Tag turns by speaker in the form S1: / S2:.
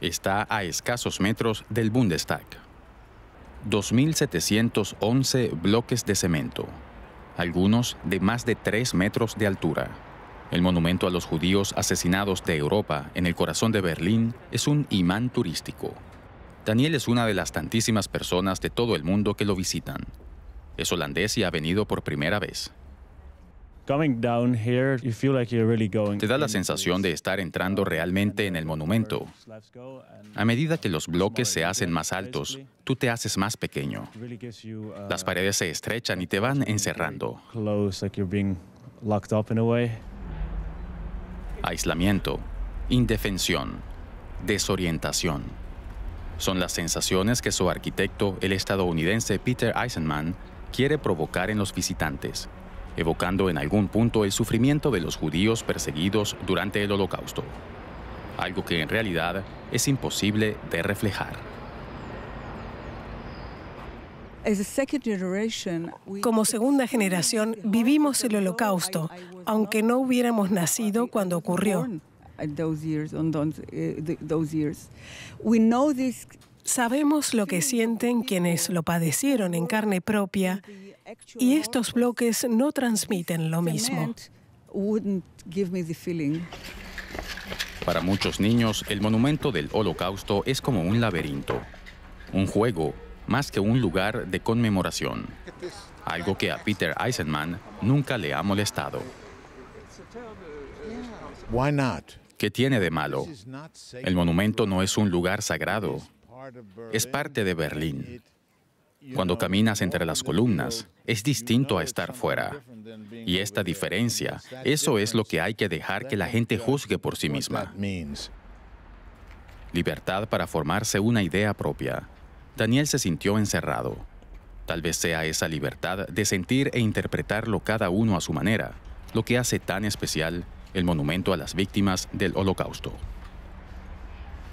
S1: está a escasos metros del Bundestag. 2.711 bloques de cemento, algunos de más de 3 metros de altura. El monumento a los judíos asesinados de Europa en el corazón de Berlín es un imán turístico. Daniel es una de las tantísimas personas de todo el mundo que lo visitan. Es holandés y ha venido por primera vez.
S2: Te
S1: da la sensación de estar entrando uh, realmente en el monumento. A medida que los bloques se hacen más altos, tú te haces más pequeño. Uh, las paredes se estrechan y te van encerrando. Aislamiento, indefensión, desorientación. Son las sensaciones que su arquitecto, el estadounidense Peter Eisenman, quiere provocar en los visitantes evocando en algún punto el sufrimiento de los judíos perseguidos durante el holocausto, algo que en realidad es imposible de reflejar.
S2: Como segunda generación vivimos el holocausto, aunque no hubiéramos nacido cuando ocurrió. Eh, Sabemos lo que sienten quienes lo padecieron en carne propia y estos pues, bloques no transmiten lo mismo.
S1: Para muchos niños, el monumento del holocausto es como un laberinto, un juego más que un lugar de conmemoración, algo que a Peter Eisenman nunca le ha molestado. ¿Qué tiene de malo? El monumento no es un lugar sagrado, es parte de Berlín. Cuando caminas entre las columnas, es distinto a estar fuera. Y esta diferencia, eso es lo que hay que dejar que la gente juzgue por sí misma. Libertad para formarse una idea propia. Daniel se sintió encerrado. Tal vez sea esa libertad de sentir e interpretarlo cada uno a su manera, lo que hace tan especial el monumento a las víctimas del holocausto.